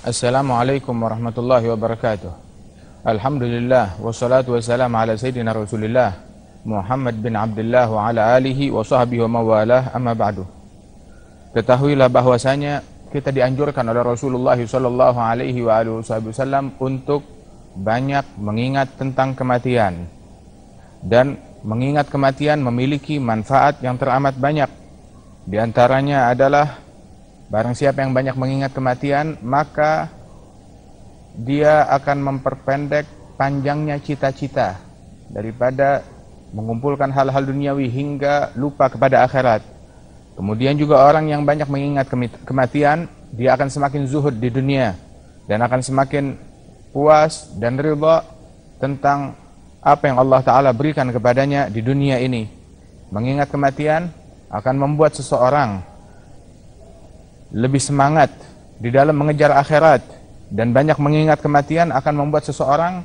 Assalamualaikum warahmatullahi wabarakatuh. Alhamdulillah wassalatu wassalamu ala sayyidina Rasulillah Muhammad bin Abdullah wa ala alihi wa sahbihi wa mawalah amma ba'du. Ketahuilah bahwasanya kita dianjurkan oleh Rasulullah sallallahu alaihi wa alihi wasallam untuk banyak mengingat tentang kematian dan mengingat kematian memiliki manfaat yang teramat banyak. Di antaranya adalah Barang siapa yang banyak mengingat kematian, maka dia akan memperpendek panjangnya cita-cita daripada mengumpulkan hal-hal duniawi hingga lupa kepada akhirat. Kemudian juga orang yang banyak mengingat kematian, dia akan semakin zuhud di dunia dan akan semakin puas dan riba tentang apa yang Allah Ta'ala berikan kepadanya di dunia ini. Mengingat kematian akan membuat seseorang lebih semangat di dalam mengejar akhirat dan banyak mengingat kematian akan membuat seseorang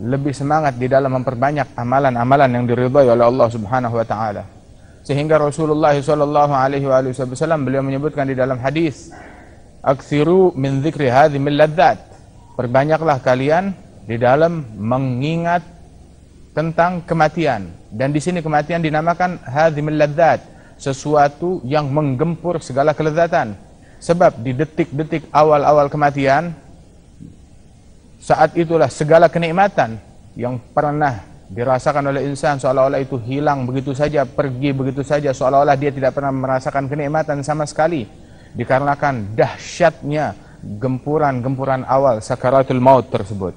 lebih semangat di dalam memperbanyak amalan-amalan yang diridhai oleh Allah Subhanahu wa taala. Sehingga Rasulullah sallallahu alaihi wasallam beliau menyebutkan di dalam hadis, "Aktsiru min dzikri hadhi min ladzat." Perbanyaklah kalian di dalam mengingat tentang kematian dan di sini kematian dinamakan hadhi min ladzat sesuatu yang menggempur segala kelezatan. Sebab di detik-detik awal-awal kematian, saat itulah segala kenikmatan yang pernah dirasakan oleh insan seolah-olah itu hilang begitu saja, pergi begitu saja, seolah-olah dia tidak pernah merasakan kenikmatan sama sekali. Dikarenakan dahsyatnya gempuran-gempuran awal sakaratul maut tersebut.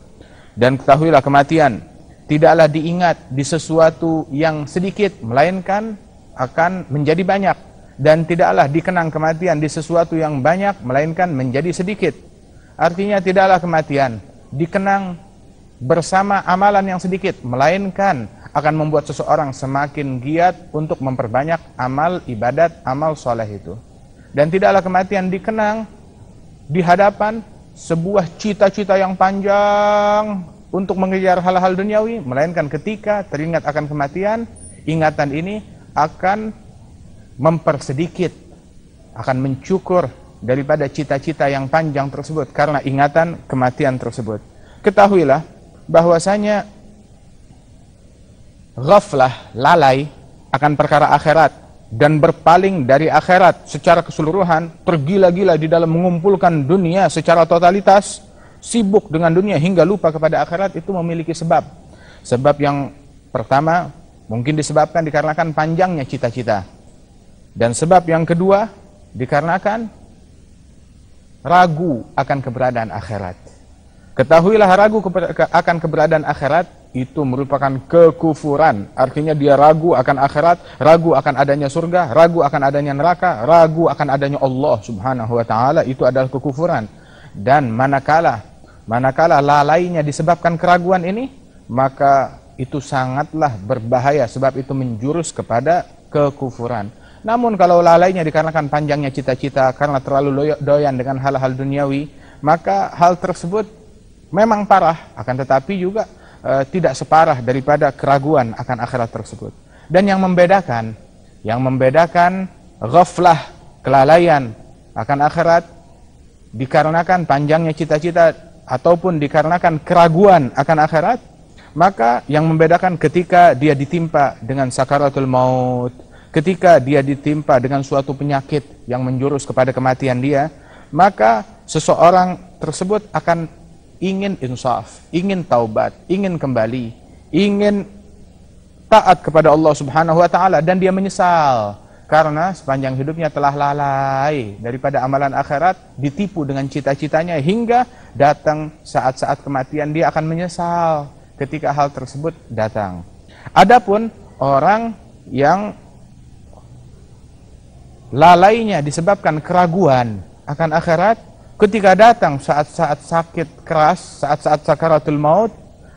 Dan ketahuilah kematian tidaklah diingat di sesuatu yang sedikit, melainkan akan menjadi banyak dan tidaklah dikenang kematian di sesuatu yang banyak melainkan menjadi sedikit. Artinya tidaklah kematian dikenang bersama amalan yang sedikit melainkan akan membuat seseorang semakin giat untuk memperbanyak amal ibadat, amal soleh itu. Dan tidaklah kematian dikenang di hadapan sebuah cita-cita yang panjang untuk mengejar hal-hal duniawi melainkan ketika teringat akan kematian, ingatan ini akan mempersedikit, akan mencukur daripada cita-cita yang panjang tersebut karena ingatan kematian tersebut. Ketahuilah bahwasanya ghaflah, lalai akan perkara akhirat dan berpaling dari akhirat secara keseluruhan, tergila-gila di dalam mengumpulkan dunia secara totalitas, sibuk dengan dunia hingga lupa kepada akhirat itu memiliki sebab. Sebab yang pertama Mungkin disebabkan dikarenakan panjangnya cita-cita. Dan sebab yang kedua dikarenakan ragu akan keberadaan akhirat. Ketahuilah ragu akan keberadaan akhirat itu merupakan kekufuran. Artinya dia ragu akan akhirat, ragu akan adanya surga, ragu akan adanya neraka, ragu akan adanya Allah Subhanahu wa taala itu adalah kekufuran. Dan manakala manakala lalainya disebabkan keraguan ini, maka itu sangatlah berbahaya sebab itu menjurus kepada kekufuran. Namun kalau lalainya dikarenakan panjangnya cita-cita karena terlalu doyan dengan hal-hal duniawi, maka hal tersebut memang parah akan tetapi juga e, tidak separah daripada keraguan akan akhirat tersebut. Dan yang membedakan, yang membedakan ghaflah, kelalaian akan akhirat dikarenakan panjangnya cita-cita ataupun dikarenakan keraguan akan akhirat maka yang membedakan ketika dia ditimpa dengan sakaratul maut, ketika dia ditimpa dengan suatu penyakit yang menjurus kepada kematian dia, maka seseorang tersebut akan ingin insaf, ingin taubat, ingin kembali, ingin taat kepada Allah Subhanahu wa taala dan dia menyesal karena sepanjang hidupnya telah lalai daripada amalan akhirat ditipu dengan cita-citanya hingga datang saat-saat kematian dia akan menyesal ketika hal tersebut datang. Adapun orang yang lalainya disebabkan keraguan akan akhirat ketika datang saat-saat sakit keras, saat-saat sakaratul maut,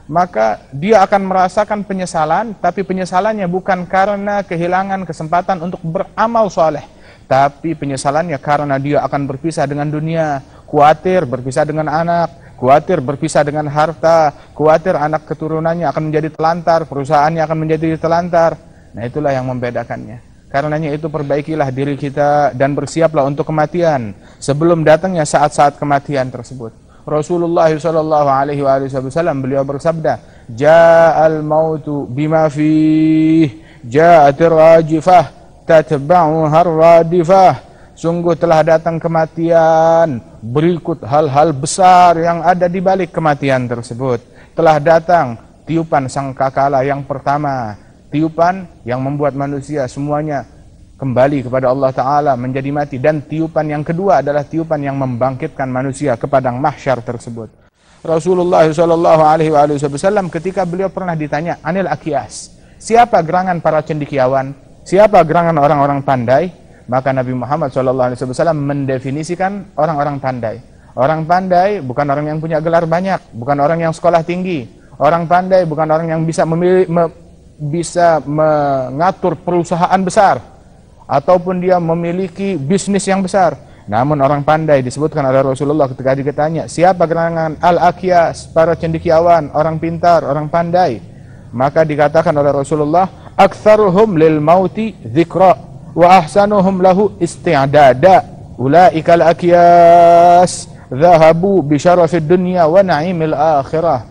maka dia akan merasakan penyesalan, tapi penyesalannya bukan karena kehilangan kesempatan untuk beramal soleh, tapi penyesalannya karena dia akan berpisah dengan dunia, khawatir berpisah dengan anak, khawatir berpisah dengan harta, khawatir anak keturunannya akan menjadi telantar, perusahaannya akan menjadi telantar. Nah itulah yang membedakannya. Karenanya itu perbaikilah diri kita dan bersiaplah untuk kematian sebelum datangnya saat-saat kematian tersebut. Rasulullah shallallahu alaihi wasallam beliau bersabda, "Ja'al mautu bima fih, ja'atir rajifah, tatba'uha radifah." Sungguh telah datang kematian, berikut hal-hal besar yang ada di balik kematian tersebut. Telah datang tiupan sangkakala yang pertama, tiupan yang membuat manusia semuanya kembali kepada Allah Ta'ala menjadi mati dan tiupan yang kedua adalah tiupan yang membangkitkan manusia ke padang mahsyar tersebut Rasulullah Shallallahu Alaihi Wasallam ketika beliau pernah ditanya Anil Akiyas siapa gerangan para cendikiawan siapa gerangan orang-orang pandai maka Nabi Muhammad SAW mendefinisikan orang-orang pandai. Orang pandai bukan orang yang punya gelar banyak, bukan orang yang sekolah tinggi. Orang pandai bukan orang yang bisa memilih, me, bisa mengatur perusahaan besar ataupun dia memiliki bisnis yang besar. Namun orang pandai disebutkan oleh Rasulullah ketika ditanya, siapa gerangan al-akyas, para cendikiawan, orang pintar, orang pandai? Maka dikatakan oleh Rasulullah, aktsaruhum lil mauti dzikra wa ahsanuhum lahu isti'dada ulaikal akyas zahabu bi syarafid dunya wa na'imil akhirah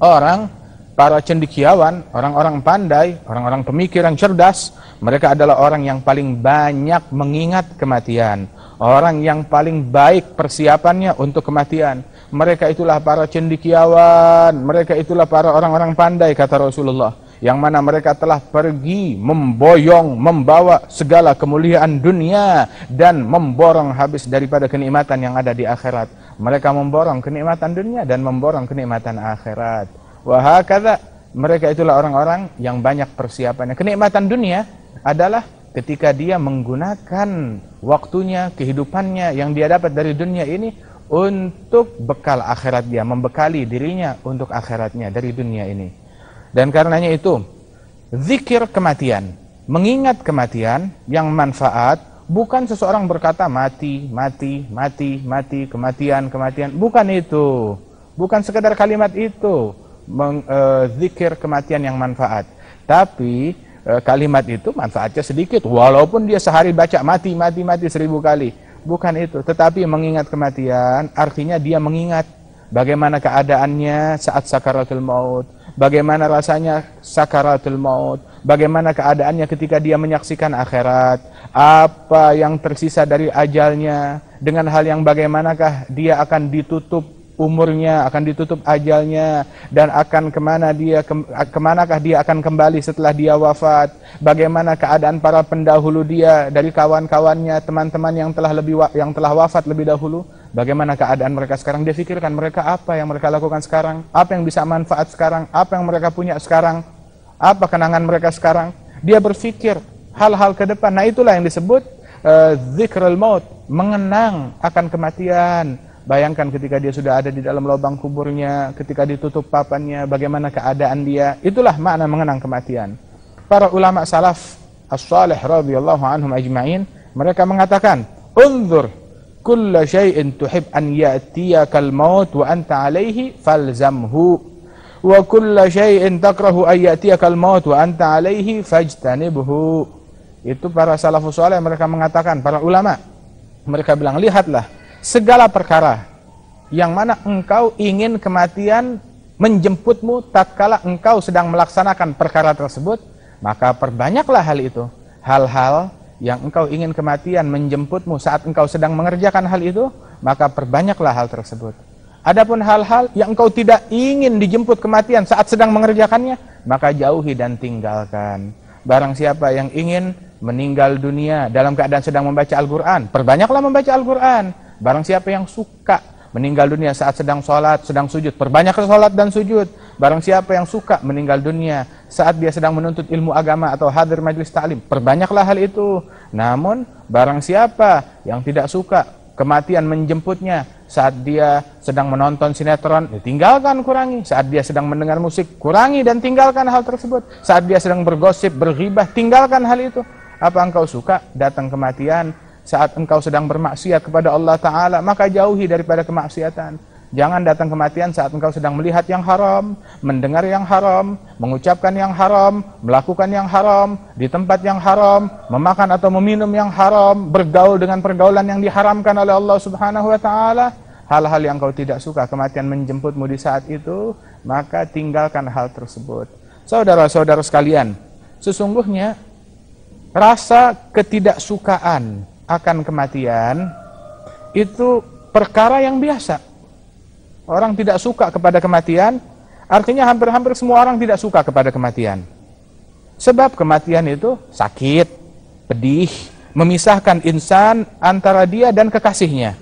orang para cendekiawan orang-orang pandai orang-orang pemikir yang cerdas mereka adalah orang yang paling banyak mengingat kematian orang yang paling baik persiapannya untuk kematian mereka itulah para cendekiawan mereka itulah para orang-orang pandai kata Rasulullah yang mana mereka telah pergi memboyong membawa segala kemuliaan dunia dan memborong habis daripada kenikmatan yang ada di akhirat mereka memborong kenikmatan dunia dan memborong kenikmatan akhirat wah kata mereka itulah orang-orang yang banyak persiapannya kenikmatan dunia adalah ketika dia menggunakan waktunya kehidupannya yang dia dapat dari dunia ini untuk bekal akhirat dia membekali dirinya untuk akhiratnya dari dunia ini dan karenanya itu, zikir kematian, mengingat kematian yang manfaat, bukan seseorang berkata mati, mati, mati, mati, kematian, kematian. Bukan itu. Bukan sekedar kalimat itu, meng, e, zikir kematian yang manfaat. Tapi e, kalimat itu manfaatnya sedikit, walaupun dia sehari baca mati, mati, mati seribu kali. Bukan itu, tetapi mengingat kematian artinya dia mengingat bagaimana keadaannya saat sakaratul maut, bagaimana rasanya sakaratul maut, bagaimana keadaannya ketika dia menyaksikan akhirat, apa yang tersisa dari ajalnya, dengan hal yang bagaimanakah dia akan ditutup umurnya, akan ditutup ajalnya, dan akan kemana dia, ke, kemanakah dia akan kembali setelah dia wafat, bagaimana keadaan para pendahulu dia dari kawan-kawannya, teman-teman yang telah lebih yang telah wafat lebih dahulu, Bagaimana keadaan mereka sekarang? Dia pikirkan mereka apa yang mereka lakukan sekarang, apa yang bisa manfaat sekarang, apa yang mereka punya sekarang, apa kenangan mereka sekarang. Dia berpikir hal-hal ke depan. Nah itulah yang disebut uh, zikrul maut, mengenang akan kematian. Bayangkan ketika dia sudah ada di dalam lubang kuburnya, ketika ditutup papannya, bagaimana keadaan dia. Itulah makna mengenang kematian. Para ulama salaf as-salih radhiyallahu anhum ajma'in, mereka mengatakan, "Unzur كل شيء tuhib an ya'tiyakal maut wa anta alaihi falzamhu wa kulla syai'in takrahu an ya'tiyakal maut wa anta alaihi fajtanibhu itu para salafus soleh mereka mengatakan para ulama mereka bilang lihatlah segala perkara yang mana engkau ingin kematian menjemputmu tatkala engkau sedang melaksanakan perkara tersebut maka perbanyaklah hal itu hal-hal yang engkau ingin kematian menjemputmu saat engkau sedang mengerjakan hal itu, maka perbanyaklah hal tersebut. Adapun hal-hal yang engkau tidak ingin dijemput kematian saat sedang mengerjakannya, maka jauhi dan tinggalkan. Barang siapa yang ingin meninggal dunia dalam keadaan sedang membaca Al-Quran, perbanyaklah membaca Al-Quran. Barang siapa yang suka meninggal dunia saat sedang sholat, sedang sujud. perbanyak sholat dan sujud. Barang siapa yang suka meninggal dunia saat dia sedang menuntut ilmu agama atau hadir majelis talim perbanyaklah hal itu. Namun, barang siapa yang tidak suka kematian menjemputnya saat dia sedang menonton sinetron tinggalkan kurangi saat dia sedang mendengar musik kurangi dan tinggalkan hal tersebut saat dia sedang bergosip berghibah tinggalkan hal itu apa engkau suka datang kematian saat engkau sedang bermaksiat kepada Allah Ta'ala, maka jauhi daripada kemaksiatan. Jangan datang kematian saat engkau sedang melihat yang haram, mendengar yang haram, mengucapkan yang haram, melakukan yang haram, di tempat yang haram, memakan atau meminum yang haram, bergaul dengan pergaulan yang diharamkan oleh Allah Subhanahu wa taala. Hal-hal yang kau tidak suka kematian menjemputmu di saat itu, maka tinggalkan hal tersebut. Saudara-saudara sekalian, sesungguhnya rasa ketidaksukaan akan kematian itu perkara yang biasa. Orang tidak suka kepada kematian, artinya hampir-hampir semua orang tidak suka kepada kematian. Sebab kematian itu sakit, pedih, memisahkan insan antara dia dan kekasihnya.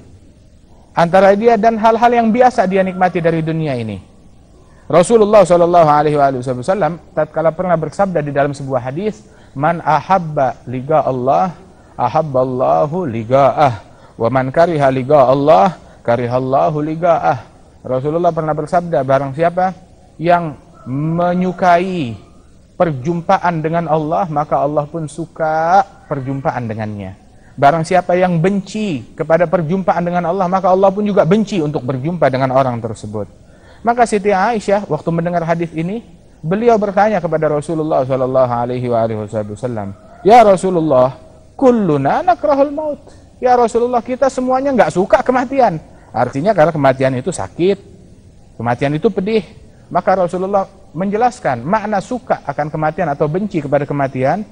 Antara dia dan hal-hal yang biasa dia nikmati dari dunia ini. Rasulullah Shallallahu Alaihi Wasallam tatkala pernah bersabda di dalam sebuah hadis, "Man ahabba liga Allah ahabballahu liga'ah wa man kariha Allah karihallahu liga'ah Rasulullah pernah bersabda barang siapa yang menyukai perjumpaan dengan Allah maka Allah pun suka perjumpaan dengannya barang siapa yang benci kepada perjumpaan dengan Allah maka Allah pun juga benci untuk berjumpa dengan orang tersebut maka Siti Aisyah waktu mendengar hadis ini beliau bertanya kepada Rasulullah saw, alaihi wasallam ya Rasulullah kulluna nakrahul maut. Ya Rasulullah kita semuanya nggak suka kematian. Artinya karena kematian itu sakit, kematian itu pedih. Maka Rasulullah menjelaskan makna suka akan kematian atau benci kepada kematian.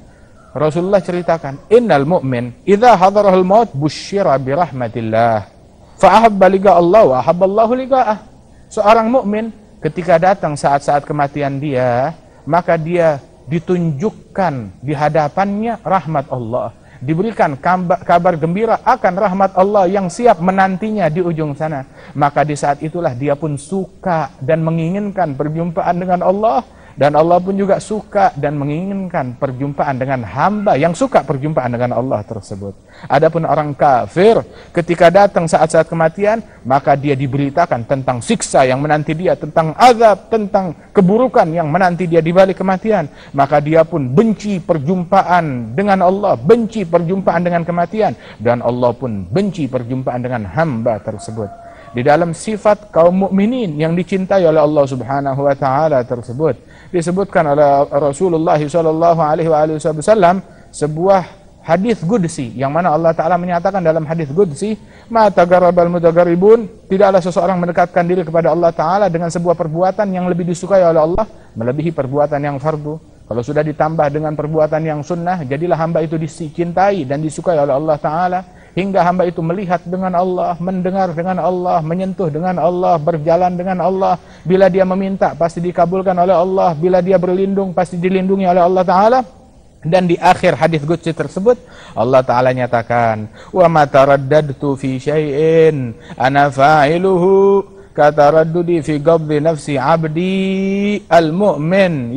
Rasulullah ceritakan, "Innal mu'min idha hadarahul maut bushira birahmatillah. rahmatillah liga Allah wa ahabba Seorang mukmin ketika datang saat-saat kematian dia, maka dia ditunjukkan di hadapannya rahmat Allah diberikan kabar gembira akan rahmat Allah yang siap menantinya di ujung sana. Maka di saat itulah dia pun suka dan menginginkan perjumpaan dengan Allah dan Allah pun juga suka dan menginginkan perjumpaan dengan hamba yang suka perjumpaan dengan Allah tersebut. Adapun orang kafir, ketika datang saat-saat kematian, maka dia diberitakan tentang siksa yang menanti dia, tentang azab, tentang keburukan yang menanti dia di balik kematian. Maka dia pun benci perjumpaan dengan Allah, benci perjumpaan dengan kematian. Dan Allah pun benci perjumpaan dengan hamba tersebut di dalam sifat kaum mukminin yang dicintai oleh Allah Subhanahu wa taala tersebut disebutkan oleh Rasulullah SAW Alaihi Wasallam sebuah hadis gudsi yang mana Allah Taala menyatakan dalam hadis gudsi mata garabal mutagaribun tidaklah seseorang mendekatkan diri kepada Allah Taala dengan sebuah perbuatan yang lebih disukai oleh Allah melebihi perbuatan yang fardu kalau sudah ditambah dengan perbuatan yang sunnah jadilah hamba itu dicintai dan disukai oleh Allah Taala hingga hamba itu melihat dengan Allah, mendengar dengan Allah, menyentuh dengan Allah, berjalan dengan Allah. Bila dia meminta pasti dikabulkan oleh Allah, bila dia berlindung pasti dilindungi oleh Allah taala. Dan di akhir hadis Qudsi tersebut Allah taala nyatakan, "Wa ma taraddadtu fi syai'in ana fa'iluhu." Kata raddudi fi qabdi nafsi abdi al-mu'min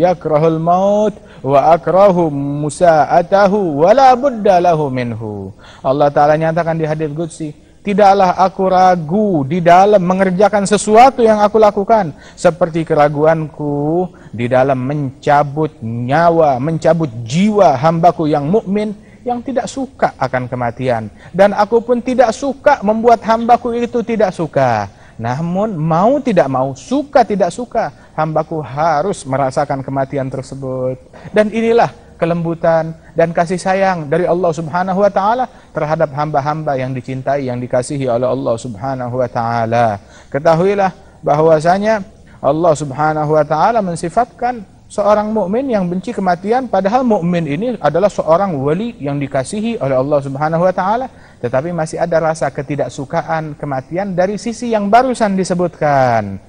maut wa akrahu musa'atahu wa la budda lahu minhu. Allah Ta'ala nyatakan di hadith Qudsi, tidaklah aku ragu di dalam mengerjakan sesuatu yang aku lakukan seperti keraguanku di dalam mencabut nyawa, mencabut jiwa hambaku yang mukmin yang tidak suka akan kematian dan aku pun tidak suka membuat hambaku itu tidak suka. Namun mau tidak mau, suka tidak suka, hambaku harus merasakan kematian tersebut. Dan inilah kelembutan dan kasih sayang dari Allah Subhanahu wa taala terhadap hamba-hamba yang dicintai yang dikasihi oleh Allah Subhanahu wa taala. Ketahuilah bahwasanya Allah Subhanahu wa taala mensifatkan seorang mukmin yang benci kematian padahal mukmin ini adalah seorang wali yang dikasihi oleh Allah Subhanahu wa taala tetapi masih ada rasa ketidaksukaan kematian dari sisi yang barusan disebutkan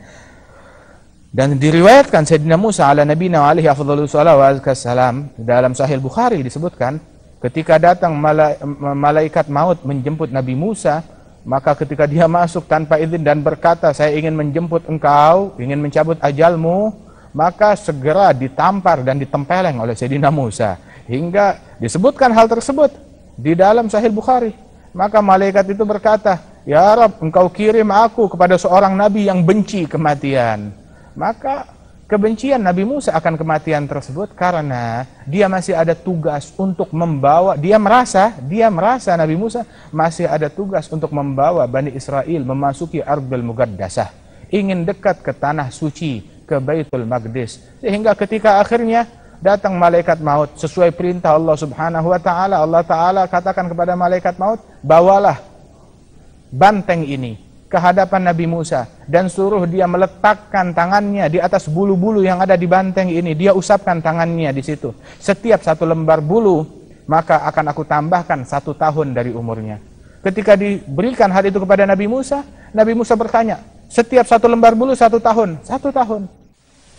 dan diriwayatkan Sayyidina Musa ala Nabi alaihi afdhalus salam dalam Sahih Bukhari disebutkan ketika datang malaikat maut menjemput Nabi Musa maka ketika dia masuk tanpa izin dan berkata saya ingin menjemput engkau ingin mencabut ajalmu maka segera ditampar dan ditempeleng oleh Sayyidina Musa hingga disebutkan hal tersebut di dalam Sahih Bukhari maka malaikat itu berkata ya Rabb engkau kirim aku kepada seorang nabi yang benci kematian maka kebencian Nabi Musa akan kematian tersebut karena dia masih ada tugas untuk membawa dia merasa dia merasa Nabi Musa masih ada tugas untuk membawa Bani Israel memasuki Ardul Mugaddasah ingin dekat ke tanah suci ke Baitul Maqdis sehingga ketika akhirnya datang malaikat maut sesuai perintah Allah Subhanahu wa taala Allah taala katakan kepada malaikat maut bawalah banteng ini ke hadapan Nabi Musa dan suruh dia meletakkan tangannya di atas bulu-bulu yang ada di banteng ini. Dia usapkan tangannya di situ. Setiap satu lembar bulu, maka akan aku tambahkan satu tahun dari umurnya. Ketika diberikan hal itu kepada Nabi Musa, Nabi Musa bertanya, setiap satu lembar bulu satu tahun, satu tahun.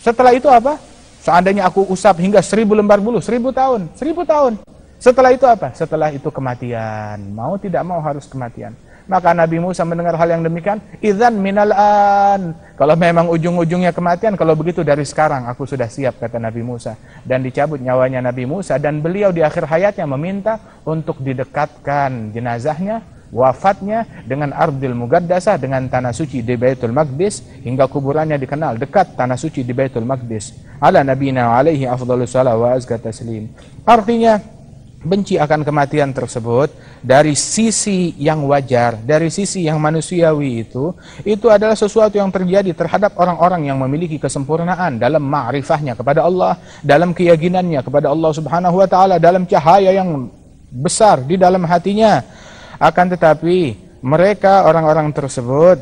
Setelah itu apa? Seandainya aku usap hingga seribu lembar bulu, seribu tahun, seribu tahun. Setelah itu apa? Setelah itu kematian. Mau tidak mau harus kematian. Maka Nabi Musa mendengar hal yang demikian, idzan minal an. Kalau memang ujung-ujungnya kematian, kalau begitu dari sekarang aku sudah siap kata Nabi Musa. Dan dicabut nyawanya Nabi Musa dan beliau di akhir hayatnya meminta untuk didekatkan jenazahnya wafatnya dengan Ardil Mugaddasah dengan tanah suci di Baitul Maqdis hingga kuburannya dikenal dekat tanah suci di Baitul Maqdis. Ala nabiyina alaihi afdhalus salawat wa azka taslim. Artinya benci akan kematian tersebut dari sisi yang wajar, dari sisi yang manusiawi itu, itu adalah sesuatu yang terjadi terhadap orang-orang yang memiliki kesempurnaan dalam ma'rifahnya kepada Allah, dalam keyakinannya kepada Allah Subhanahu wa taala, dalam cahaya yang besar di dalam hatinya. Akan tetapi mereka orang-orang tersebut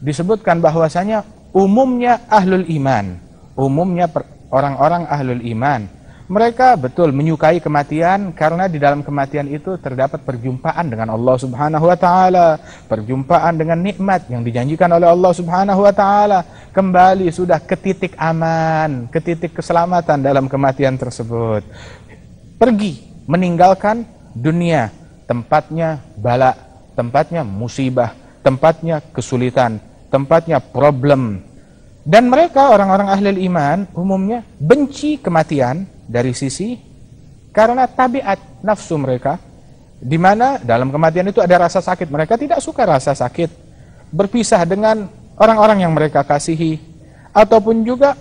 disebutkan bahwasanya umumnya ahlul iman, umumnya orang-orang ahlul iman mereka betul menyukai kematian karena di dalam kematian itu terdapat perjumpaan dengan Allah Subhanahu wa taala, perjumpaan dengan nikmat yang dijanjikan oleh Allah Subhanahu wa taala. Kembali sudah ke titik aman, ke titik keselamatan dalam kematian tersebut. Pergi meninggalkan dunia, tempatnya bala, tempatnya musibah, tempatnya kesulitan, tempatnya problem. Dan mereka orang-orang ahli iman umumnya benci kematian dari sisi karena tabiat nafsu mereka di mana dalam kematian itu ada rasa sakit mereka tidak suka rasa sakit berpisah dengan orang-orang yang mereka kasihi ataupun juga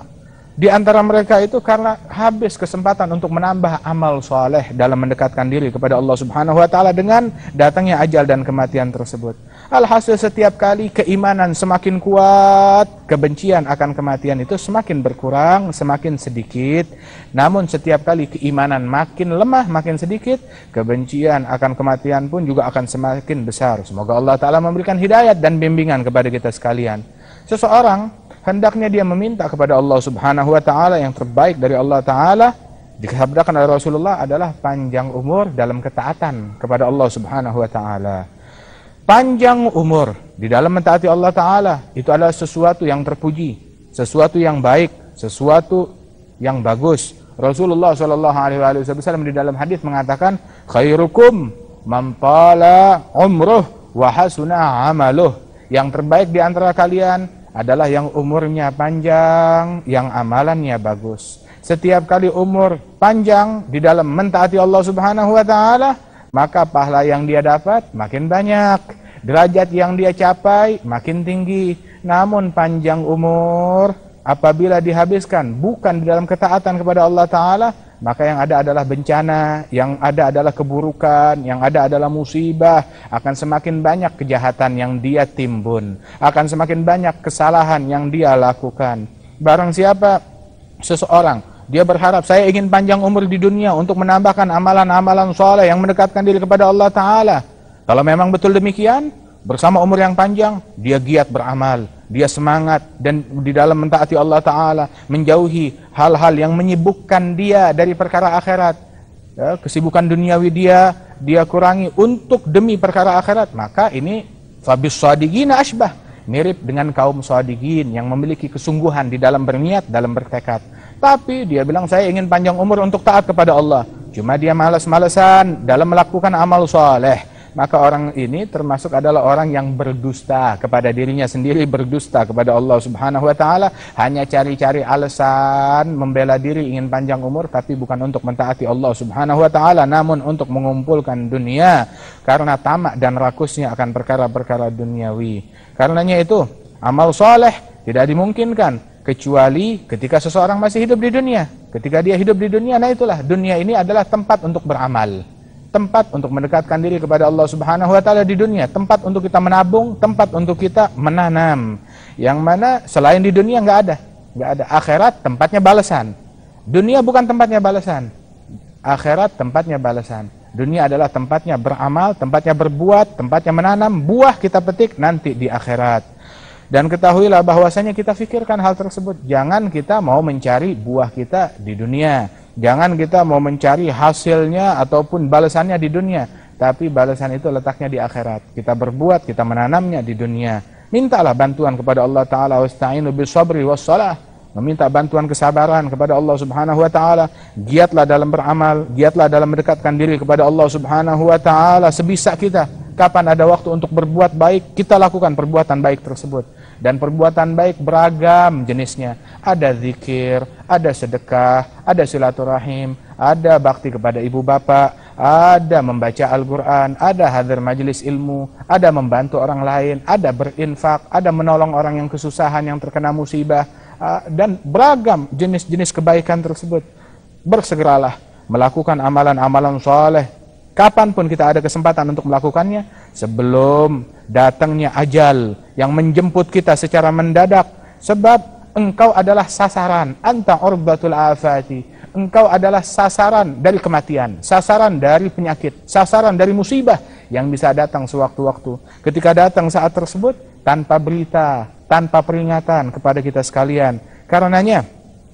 di antara mereka itu karena habis kesempatan untuk menambah amal soleh dalam mendekatkan diri kepada Allah Subhanahu wa taala dengan datangnya ajal dan kematian tersebut. Alhasil setiap kali keimanan semakin kuat, kebencian akan kematian itu semakin berkurang, semakin sedikit. Namun setiap kali keimanan makin lemah, makin sedikit, kebencian akan kematian pun juga akan semakin besar. Semoga Allah Ta'ala memberikan hidayat dan bimbingan kepada kita sekalian. Seseorang hendaknya dia meminta kepada Allah Subhanahu wa taala yang terbaik dari Allah taala Dikhabdakan oleh Rasulullah adalah panjang umur dalam ketaatan kepada Allah Subhanahu wa taala panjang umur di dalam mentaati Allah Ta'ala itu adalah sesuatu yang terpuji, sesuatu yang baik, sesuatu yang bagus. Rasulullah Shallallahu Alaihi Wasallam di dalam hadis mengatakan khairukum mampala umroh wahasuna amaluh yang terbaik di antara kalian adalah yang umurnya panjang, yang amalannya bagus. Setiap kali umur panjang di dalam mentaati Allah Subhanahu wa taala, maka pahala yang dia dapat makin banyak, derajat yang dia capai makin tinggi. Namun panjang umur apabila dihabiskan bukan di dalam ketaatan kepada Allah taala, maka yang ada adalah bencana, yang ada adalah keburukan, yang ada adalah musibah, akan semakin banyak kejahatan yang dia timbun, akan semakin banyak kesalahan yang dia lakukan. Barang siapa seseorang dia berharap saya ingin panjang umur di dunia untuk menambahkan amalan-amalan soleh yang mendekatkan diri kepada Allah Ta'ala. Kalau memang betul demikian, bersama umur yang panjang, dia giat beramal, dia semangat dan di dalam mentaati Allah Ta'ala, menjauhi hal-hal yang menyibukkan dia dari perkara akhirat. Ya, kesibukan duniawi dia, dia kurangi untuk demi perkara akhirat. Maka ini Fabius sadigina ashbah mirip dengan kaum sadigin yang memiliki kesungguhan di dalam berniat, dalam bertekad. Tapi dia bilang saya ingin panjang umur untuk taat kepada Allah. Cuma dia malas-malesan dalam melakukan amal soleh. Maka orang ini termasuk adalah orang yang berdusta kepada dirinya sendiri, berdusta kepada Allah Subhanahu wa taala, hanya cari-cari alasan membela diri ingin panjang umur tapi bukan untuk mentaati Allah Subhanahu wa taala, namun untuk mengumpulkan dunia karena tamak dan rakusnya akan perkara-perkara duniawi. Karenanya itu amal soleh tidak dimungkinkan kecuali ketika seseorang masih hidup di dunia. Ketika dia hidup di dunia, nah itulah dunia ini adalah tempat untuk beramal, tempat untuk mendekatkan diri kepada Allah Subhanahu wa taala di dunia, tempat untuk kita menabung, tempat untuk kita menanam. Yang mana selain di dunia nggak ada, nggak ada akhirat tempatnya balasan. Dunia bukan tempatnya balasan. Akhirat tempatnya balasan. Dunia adalah tempatnya beramal, tempatnya berbuat, tempatnya menanam, buah kita petik nanti di akhirat. Dan ketahuilah bahwasanya kita pikirkan hal tersebut. Jangan kita mau mencari buah kita di dunia. Jangan kita mau mencari hasilnya ataupun balasannya di dunia. Tapi balasan itu letaknya di akhirat. Kita berbuat, kita menanamnya di dunia. Mintalah bantuan kepada Allah Ta'ala. Wasta'inu bisabri wassalah. Meminta bantuan kesabaran kepada Allah Subhanahu wa taala, giatlah dalam beramal, giatlah dalam mendekatkan diri kepada Allah Subhanahu wa taala sebisa kita. Kapan ada waktu untuk berbuat baik, kita lakukan perbuatan baik tersebut dan perbuatan baik beragam jenisnya. Ada zikir, ada sedekah, ada silaturahim, ada bakti kepada ibu bapak, ada membaca Al-Quran, ada hadir majelis ilmu, ada membantu orang lain, ada berinfak, ada menolong orang yang kesusahan, yang terkena musibah, ah, dan beragam jenis-jenis kebaikan tersebut. Bersegeralah melakukan amalan-amalan soleh. Kapanpun kita ada kesempatan untuk melakukannya, sebelum datangnya ajal yang menjemput kita secara mendadak sebab engkau adalah sasaran anta urbatul afati engkau adalah sasaran dari kematian sasaran dari penyakit sasaran dari musibah yang bisa datang sewaktu-waktu ketika datang saat tersebut tanpa berita tanpa peringatan kepada kita sekalian karenanya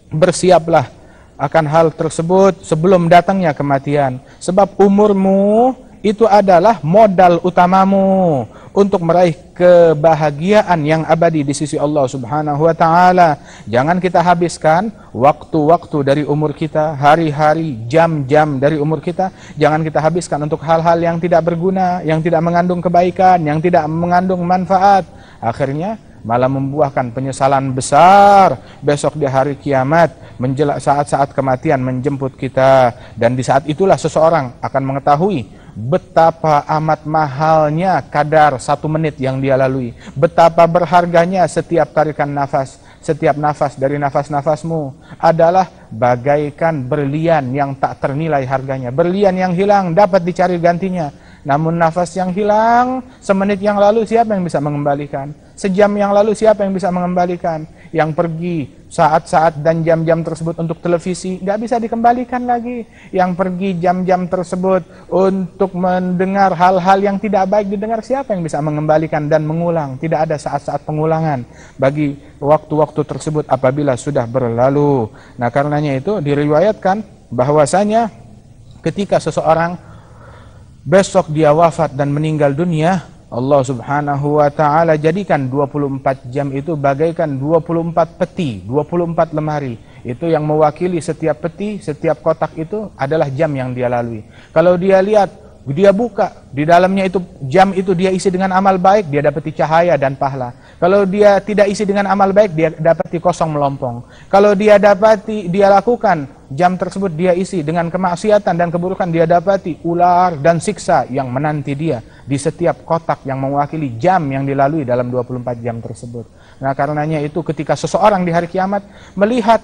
bersiaplah akan hal tersebut sebelum datangnya kematian sebab umurmu itu adalah modal utamamu untuk meraih kebahagiaan yang abadi di sisi Allah Subhanahu wa taala. Jangan kita habiskan waktu-waktu dari umur kita, hari-hari, jam-jam dari umur kita, jangan kita habiskan untuk hal-hal yang tidak berguna, yang tidak mengandung kebaikan, yang tidak mengandung manfaat. Akhirnya malah membuahkan penyesalan besar besok di hari kiamat menjelak saat-saat kematian menjemput kita dan di saat itulah seseorang akan mengetahui betapa amat mahalnya kadar satu menit yang dia lalui. Betapa berharganya setiap tarikan nafas. Setiap nafas dari nafas-nafasmu adalah bagaikan berlian yang tak ternilai harganya. Berlian yang hilang dapat dicari gantinya. Namun nafas yang hilang, semenit yang lalu siapa yang bisa mengembalikan? Sejam yang lalu siapa yang bisa mengembalikan? yang pergi saat-saat dan jam-jam tersebut untuk televisi nggak bisa dikembalikan lagi yang pergi jam-jam tersebut untuk mendengar hal-hal yang tidak baik didengar siapa yang bisa mengembalikan dan mengulang tidak ada saat-saat pengulangan bagi waktu-waktu tersebut apabila sudah berlalu nah karenanya itu diriwayatkan bahwasanya ketika seseorang besok dia wafat dan meninggal dunia Allah Subhanahu wa taala jadikan 24 jam itu bagaikan 24 peti, 24 lemari. Itu yang mewakili setiap peti, setiap kotak itu adalah jam yang dia lalui. Kalau dia lihat dia buka, di dalamnya itu jam itu dia isi dengan amal baik, dia dapati cahaya dan pahala. Kalau dia tidak isi dengan amal baik, dia dapati kosong melompong. Kalau dia dapati, dia lakukan, jam tersebut dia isi dengan kemaksiatan dan keburukan, dia dapati ular dan siksa yang menanti dia di setiap kotak yang mewakili jam yang dilalui dalam 24 jam tersebut. Nah karenanya itu ketika seseorang di hari kiamat melihat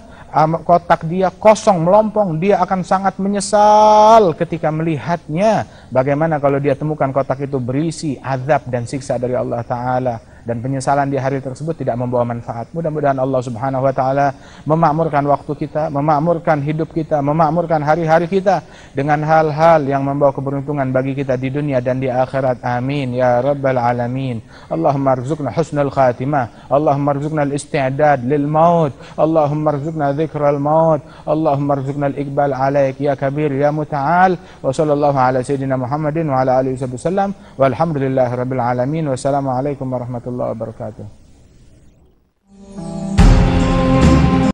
kotak dia kosong melompong dia akan sangat menyesal ketika melihatnya bagaimana kalau dia temukan kotak itu berisi azab dan siksa dari Allah taala dan penyesalan di hari tersebut tidak membawa manfaat. Mudah-mudahan Allah Subhanahu wa taala memakmurkan waktu kita, memakmurkan hidup kita, memakmurkan hari-hari kita dengan hal-hal yang membawa keberuntungan bagi kita di dunia dan di akhirat. Amin ya rabbal alamin. Allahumma arzuqna husnal khatimah, Allahumma arzuqna al-isti'dad lil maut, Allahumma arzuqna dzikral maut, Allahumma arzuqna al-iqbal alaik ya kabir ya mutaal. Wa sallallahu ala sayidina Muhammadin wa ala alihi wasallam. Walhamdulillahirabbil alamin. Wassalamualaikum warahmatullahi warahmatullahi wabarakatuh.